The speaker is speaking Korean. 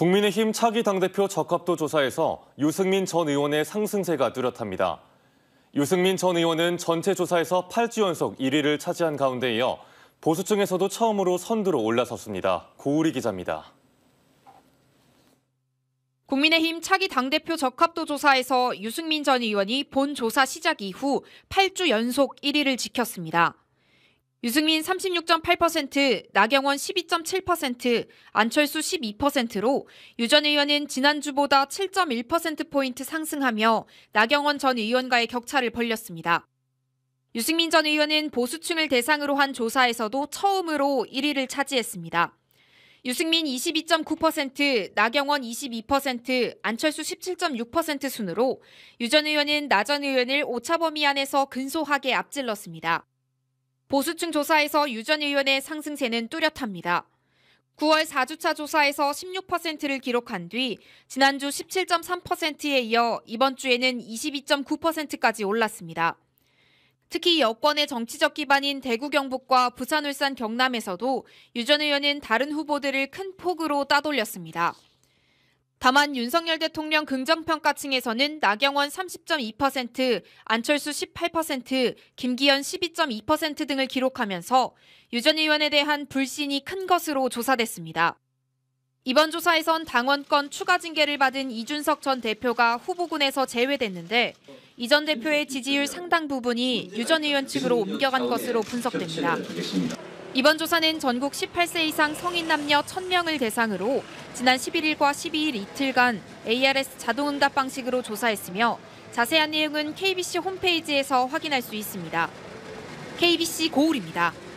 국민의힘 차기 당대표 적합도 조사에서 유승민 전 의원의 상승세가 뚜렷합니다. 유승민 전 의원은 전체 조사에서 8주 연속 1위를 차지한 가운데 이어 보수층에서도 처음으로 선두로 올라섰습니다. 고우리 기자입니다. 국민의힘 차기 당대표 적합도 조사에서 유승민 전 의원이 본 조사 시작 이후 8주 연속 1위를 지켰습니다. 유승민 36.8%, 나경원 12.7%, 안철수 12%로 유전 의원은 지난주보다 7.1%포인트 상승하며 나경원 전 의원과의 격차를 벌렸습니다. 유승민 전 의원은 보수층을 대상으로 한 조사에서도 처음으로 1위를 차지했습니다. 유승민 22.9%, 나경원 22%, 안철수 17.6% 순으로 유전 의원은 나 전 의원을 오차범위 안에서 근소하게 앞질렀습니다. 보수층 조사에서 유전 의원의 상승세는 뚜렷합니다. 9월 4주차 조사에서 16%를 기록한 뒤 지난주 17.3%에 이어 이번 주에는 22.9%까지 올랐습니다. 특히 여권의 정치적 기반인 대구 경북과 부산 울산 경남에서도 유전 의원은 다른 후보들을 큰 폭으로 따돌렸습니다. 다만 윤석열 대통령 긍정평가층에서는 나경원 30.2%, 안철수 18%, 김기현 12.2% 등을 기록하면서 유전 의원에 대한 불신이 큰 것으로 조사됐습니다. 이번 조사에선 당원권 추가 징계를 받은 이준석 전 대표가 후보군에서 제외됐는데 이전 대표의 지지율 상당 부분이 유전 의원 측으로 옮겨간 것으로 분석됩니다. 이번 조사는 전국 18세 이상 성인 남녀 1000명을 대상으로 지난 11일과 12일 이틀간 ARS 자동응답 방식으로 조사했으며 자세한 내용은 KBC 홈페이지에서 확인할 수 있습니다. KBC 고울입니다.